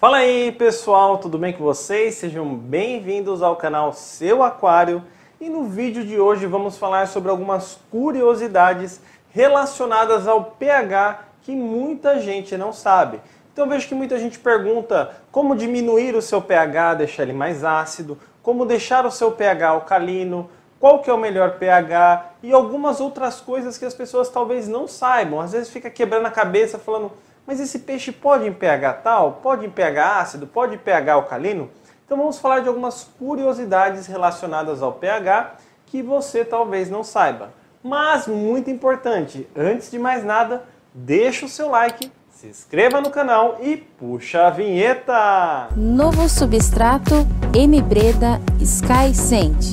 Fala aí pessoal, tudo bem com vocês? Sejam bem-vindos ao canal Seu Aquário e no vídeo de hoje vamos falar sobre algumas curiosidades relacionadas ao pH que muita gente não sabe. Então vejo que muita gente pergunta como diminuir o seu pH, deixar ele mais ácido, como deixar o seu pH alcalino, qual que é o melhor pH e algumas outras coisas que as pessoas talvez não saibam. Às vezes fica quebrando a cabeça falando mas esse peixe pode em pH tal, pode em pH ácido, pode em pH alcalino? Então vamos falar de algumas curiosidades relacionadas ao pH que você talvez não saiba. Mas muito importante, antes de mais nada, deixa o seu like, se inscreva no canal e puxa a vinheta! Novo substrato M Breda Sky Scent.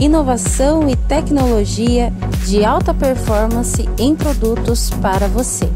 Inovação e tecnologia de alta performance em produtos para você.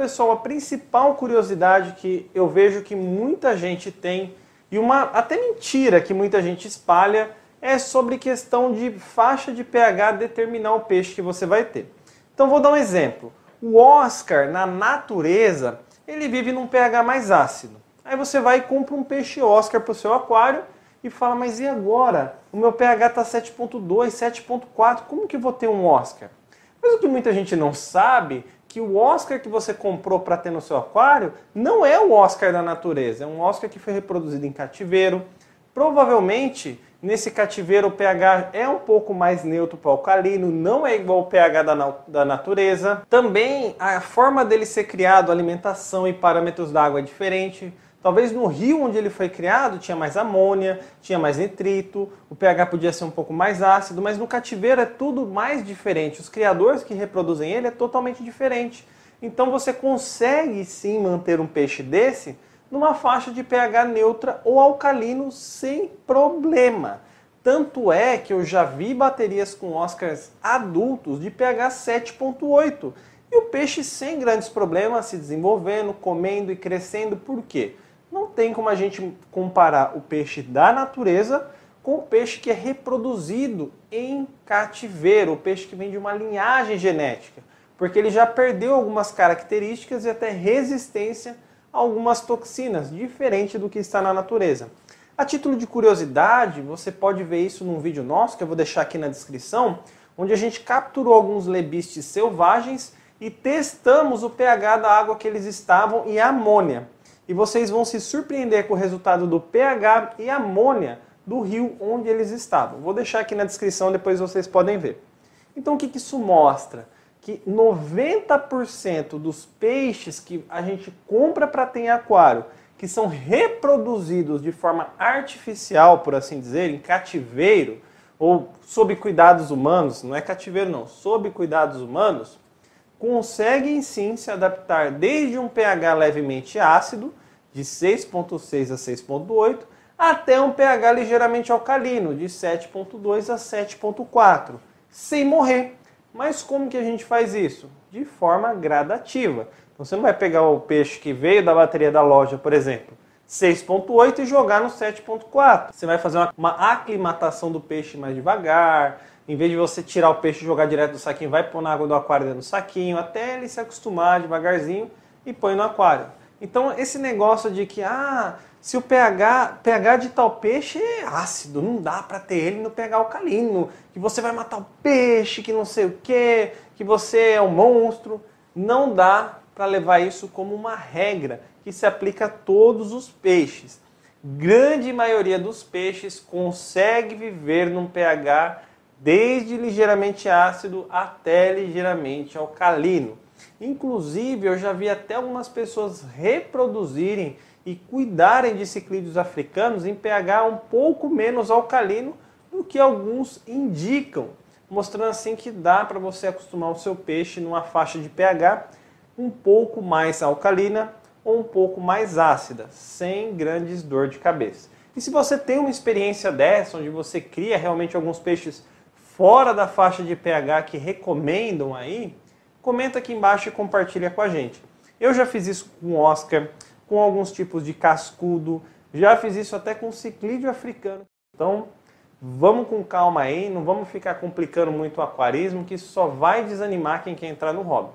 pessoal, a principal curiosidade que eu vejo que muita gente tem e uma até mentira que muita gente espalha é sobre questão de faixa de pH determinar o peixe que você vai ter. Então vou dar um exemplo. O Oscar na natureza, ele vive num pH mais ácido. Aí você vai e compra um peixe Oscar para o seu aquário e fala, mas e agora? O meu pH está 7.2, 7.4, como que vou ter um Oscar? Mas o que muita gente não sabe que o Oscar que você comprou para ter no seu aquário não é o Oscar da natureza, é um Oscar que foi reproduzido em cativeiro. Provavelmente, nesse cativeiro, o pH é um pouco mais neutro para o alcalino, não é igual ao pH da, na da natureza. Também, a forma dele ser criado, alimentação e parâmetros da água é diferente. Talvez no rio onde ele foi criado tinha mais amônia, tinha mais nitrito, o pH podia ser um pouco mais ácido, mas no cativeiro é tudo mais diferente. Os criadores que reproduzem ele é totalmente diferente. Então você consegue sim manter um peixe desse numa faixa de pH neutra ou alcalino sem problema. Tanto é que eu já vi baterias com Oscars adultos de pH 7.8 e o peixe sem grandes problemas se desenvolvendo, comendo e crescendo. Por quê? tem como a gente comparar o peixe da natureza com o peixe que é reproduzido em cativeiro, o peixe que vem de uma linhagem genética, porque ele já perdeu algumas características e até resistência a algumas toxinas, diferente do que está na natureza. A título de curiosidade, você pode ver isso num vídeo nosso que eu vou deixar aqui na descrição, onde a gente capturou alguns lebistes selvagens e testamos o pH da água que eles estavam e a amônia e vocês vão se surpreender com o resultado do pH e amônia do rio onde eles estavam. Vou deixar aqui na descrição, depois vocês podem ver. Então o que, isso mostra? Que 90% dos peixes que a gente compra para ter em aquário, que são reproduzidos de forma artificial, por assim dizer, em cativeiro, ou sob cuidados humanos, não é cativeiro não, sob cuidados humanos, conseguem sim se adaptar desde um pH levemente ácido, de 6,6 a 6,8, até um pH ligeiramente alcalino, de 7,2 a 7,4, sem morrer. Mas como que a gente faz isso? De forma gradativa. Então você não vai pegar o peixe que veio da bateria da loja, por exemplo, 6.8 e jogar no 7.4. Você vai fazer uma, uma, aclimatação do peixe mais devagar, em vez de você tirar o peixe e jogar direto do saquinho, vai pôr na água do aquário dentro do saquinho, até ele se acostumar devagarzinho e põe no aquário. Então esse negócio de que ah, se o pH, pH de tal peixe é ácido, não dá para ter ele no pH alcalino, que você vai matar o peixe, que não sei o que, que você é um monstro, não dá para levar isso como uma regra que se aplica a todos os peixes. Grande maioria dos peixes consegue viver num pH desde ligeiramente ácido até ligeiramente alcalino. Inclusive, eu já vi até algumas pessoas reproduzirem e cuidarem de ciclídeos africanos em pH um pouco menos alcalino do que alguns indicam, mostrando assim que dá para você acostumar o seu peixe numa faixa de pH um pouco mais alcalina ou um pouco mais ácida, sem grandes dor de cabeça. E se você tem uma experiência dessa, onde você cria realmente alguns peixes fora da faixa de pH que recomendam aí, comenta aqui embaixo e compartilha com a gente. Eu já fiz isso com Oscar, com alguns tipos de cascudo, já fiz isso até com ciclídeo africano. Então, vamos com calma aí, não vamos ficar complicando muito o aquarismo, que isso só vai desanimar quem quer entrar no hobby.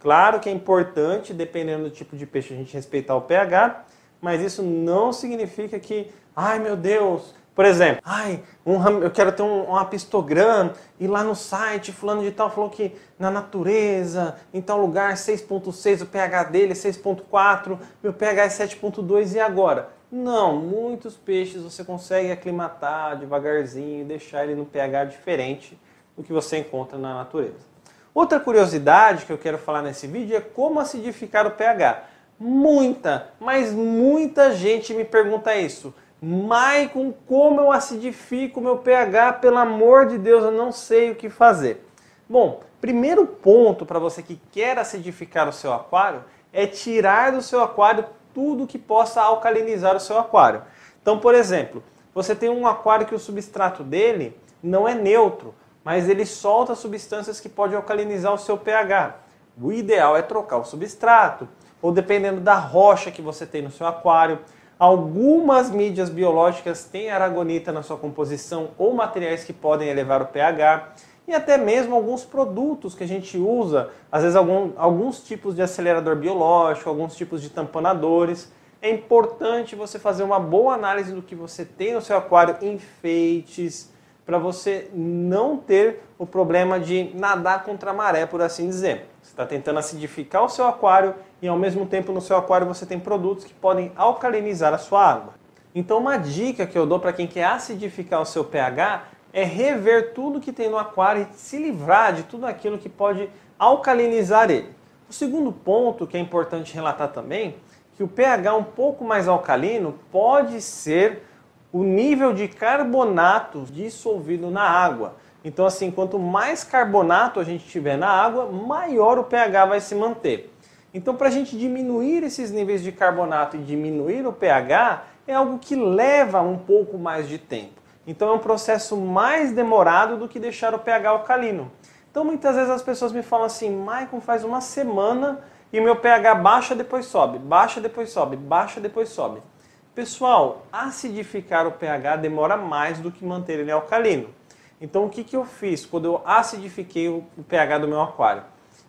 Claro que é importante, dependendo do tipo de peixe, a gente respeitar o pH, mas isso não significa que, ai meu Deus, por exemplo, ai, um, eu quero ter um, um apistogram e lá no site fulano de tal falou que na natureza, em tal lugar, 6.6, o pH dele é 6.4, meu pH é 7.2 e agora? Não, muitos peixes você consegue aclimatar devagarzinho e deixar ele no pH diferente do que você encontra na natureza. Outra curiosidade que eu quero falar nesse vídeo é como acidificar o pH. Muita, mas muita gente me pergunta isso Maicon, como eu acidifico meu pH? Pelo amor de Deus, eu não sei o que fazer. Bom, primeiro ponto para você que quer acidificar o seu aquário é tirar do seu aquário tudo que possa alcalinizar o seu aquário. Então, por exemplo, você tem um aquário que o substrato dele não é neutro, mas ele solta substâncias que podem alcalinizar o seu pH. O ideal é trocar o substrato, ou dependendo da rocha que você tem no seu aquário, Algumas mídias biológicas têm aragonita na sua composição ou materiais que podem elevar o pH e até mesmo alguns produtos que a gente usa, às vezes algum, alguns tipos de acelerador biológico, alguns tipos de tamponadores. É importante você fazer uma boa análise do que você tem no seu aquário, enfeites, para você não ter o problema de nadar contra a maré, por assim dizer. Você está tentando acidificar o seu aquário e ao mesmo tempo no seu aquário você tem produtos que podem alcalinizar a sua água. Então uma dica que eu dou para quem quer acidificar o seu pH é rever tudo que tem no aquário e se livrar de tudo aquilo que pode alcalinizar ele. O segundo ponto que é importante relatar também, que o pH um pouco mais alcalino pode ser o nível de carbonato dissolvido na água. Então assim, quanto mais carbonato a gente tiver na água, maior o pH vai se manter. Então, para a gente diminuir esses níveis de carbonato e diminuir o pH, é algo que leva um pouco mais de tempo. Então, é um processo mais demorado do que deixar o pH alcalino. Então, muitas vezes as pessoas me falam assim: Maicon, faz uma semana e meu pH baixa, depois sobe, baixa, depois sobe, baixa, depois sobe. Pessoal, acidificar o pH demora mais do que manter ele alcalino. Então, o que, que eu fiz quando eu acidifiquei o pH do meu aquário?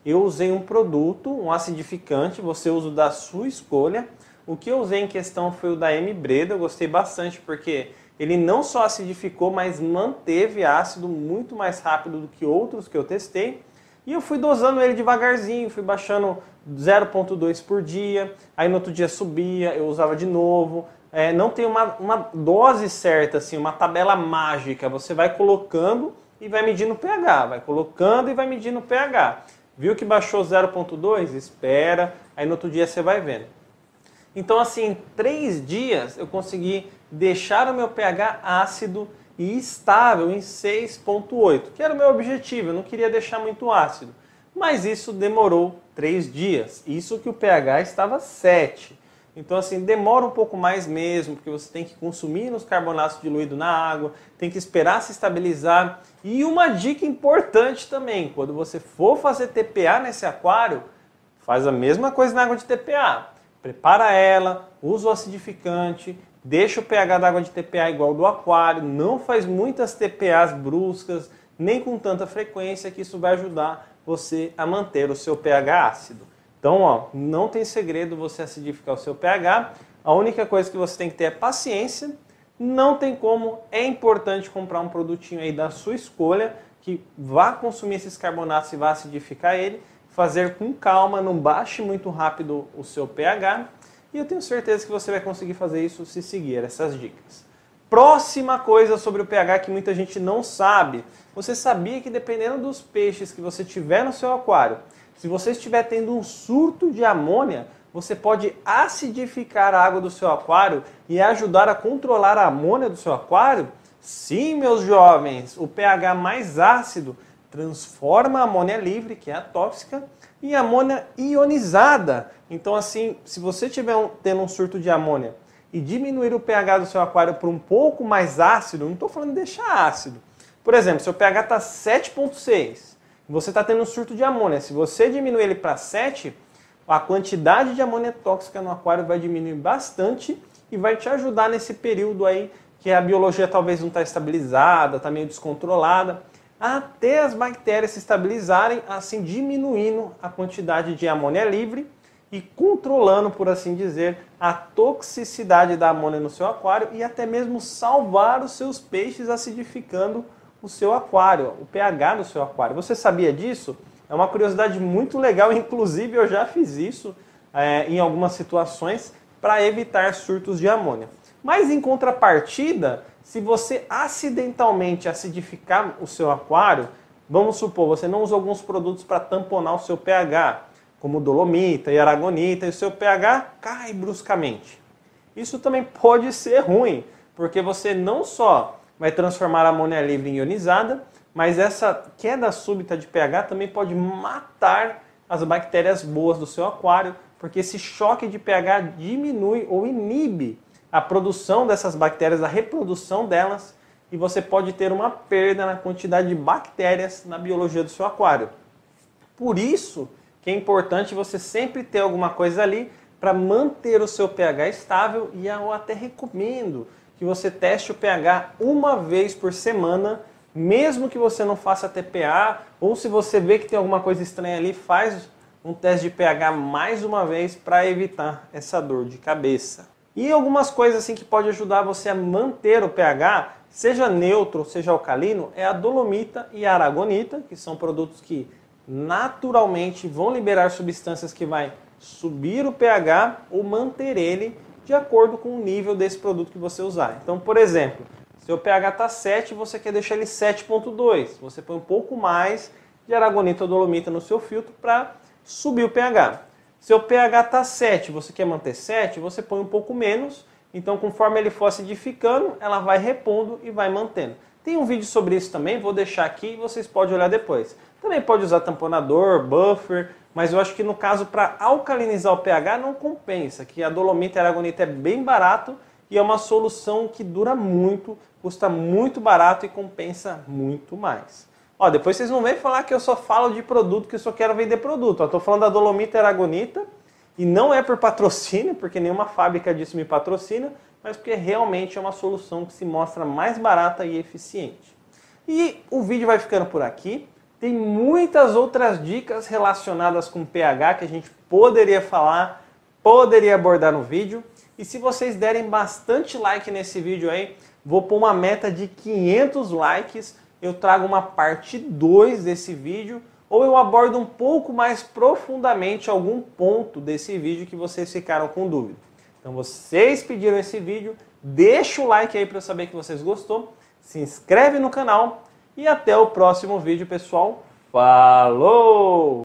Eu usei um produto, um acidificante, você usa da sua escolha. O que eu usei em questão foi o da M Breda, eu gostei bastante porque ele não só acidificou, mas manteve ácido muito mais rápido do que outros que eu testei. E eu fui dosando ele devagarzinho, fui baixando 0,2 por dia, aí no outro dia subia, eu usava de novo. É, não tem uma, uma dose certa, assim, uma tabela mágica. Você vai colocando e vai medindo o pH, vai colocando e vai medindo o pH. Viu que baixou 0,2? Espera. Aí no outro dia você vai vendo. Então, assim, em três dias eu consegui deixar o meu pH ácido e estável em 6,8, que era o meu objetivo. Eu não queria deixar muito ácido. Mas isso demorou três dias. Isso que o pH estava 7. Então, assim, demora um pouco mais mesmo, porque você tem que consumir os carbonatos diluídos na água, tem que esperar se estabilizar. E uma dica importante também, quando você for fazer TPA nesse aquário, faz a mesma coisa na água de TPA. Prepara ela, usa o acidificante, deixa o pH da água de TPA igual ao do aquário, não faz muitas TPAs bruscas, nem com tanta frequência, que isso vai ajudar você a manter o seu pH ácido. Então, ó, não tem segredo você acidificar o seu pH. A única coisa que você tem que ter é paciência. Não tem como, é importante comprar um produtinho aí da sua escolha que vá consumir esses carbonatos e vá acidificar ele. Fazer com calma, não baixe muito rápido o seu pH. E eu tenho certeza que você vai conseguir fazer isso se seguir essas dicas. Próxima coisa sobre o pH que muita gente não sabe. Você sabia que dependendo dos peixes que você tiver no seu aquário, se você estiver tendo um surto de amônia, você pode acidificar a água do seu aquário e ajudar a controlar a amônia do seu aquário? Sim, meus jovens, o pH mais ácido transforma a amônia livre, que é a tóxica, em amônia ionizada. Então, assim, se você estiver um, tendo um surto de amônia e diminuir o pH do seu aquário para um pouco mais ácido, não estou falando de deixar ácido. Por exemplo, seu pH está 7,6 você está tendo um surto de amônia. Se você diminuir ele para 7, a quantidade de amônia tóxica no aquário vai diminuir bastante e vai te ajudar nesse período aí que a biologia talvez não está estabilizada, está meio descontrolada, até as bactérias se estabilizarem, assim diminuindo a quantidade de amônia livre e controlando, por assim dizer, a toxicidade da amônia no seu aquário e até mesmo salvar os seus peixes acidificando o seu aquário, o pH do seu aquário. Você sabia disso? É uma curiosidade muito legal, inclusive eu já fiz isso é, em algumas situações para evitar surtos de amônia. Mas em contrapartida, se você acidentalmente acidificar o seu aquário, vamos supor, você não usa alguns produtos para tamponar o seu pH, como dolomita e aragonita, e o seu pH cai bruscamente. Isso também pode ser ruim, porque você não só vai transformar a amônia livre em ionizada, mas essa queda súbita de pH também pode matar as bactérias boas do seu aquário, porque esse choque de pH diminui ou inibe a produção dessas bactérias, a reprodução delas, e você pode ter uma perda na quantidade de bactérias na biologia do seu aquário. Por isso que é importante você sempre ter alguma coisa ali para manter o seu pH estável e eu até recomendo que você teste o pH uma vez por semana, mesmo que você não faça TPA, ou se você vê que tem alguma coisa estranha ali, faz um teste de pH mais uma vez para evitar essa dor de cabeça. E algumas coisas assim que pode ajudar você a manter o pH, seja neutro, seja alcalino, é a dolomita e a aragonita, que são produtos que naturalmente vão liberar substâncias que vai subir o pH ou manter ele de acordo com o nível desse produto que você usar. Então, por exemplo, seu pH está 7 você quer deixar ele 7.2, você põe um pouco mais de aragonita ou dolomita no seu filtro para subir o pH. Seu pH está 7, você quer manter 7, você põe um pouco menos, então conforme ele for acidificando, ela vai repondo e vai mantendo. Tem um vídeo sobre isso também, vou deixar aqui e vocês podem olhar depois. Também pode usar tamponador, buffer, mas eu acho que no caso para alcalinizar o pH não compensa, que a dolomita e a aragonita é bem barato e é uma solução que dura muito, custa muito barato e compensa muito mais. Ó, depois vocês não vêm falar que eu só falo de produto, que eu só quero vender produto. Estou falando da dolomita e aragonita e não é por patrocínio, porque nenhuma fábrica disso me patrocina, mas porque realmente é uma solução que se mostra mais barata e eficiente. E o vídeo vai ficando por aqui. Tem muitas outras dicas relacionadas com pH que a gente poderia falar, poderia abordar no vídeo. E se vocês derem bastante like nesse vídeo aí, vou pôr uma meta de 500 likes, eu trago uma parte 2 desse vídeo ou eu abordo um pouco mais profundamente algum ponto desse vídeo que vocês ficaram com dúvida. Então vocês pediram esse vídeo, deixa o like aí para eu saber que vocês gostou, se inscreve no canal e até o próximo vídeo, pessoal. Falou!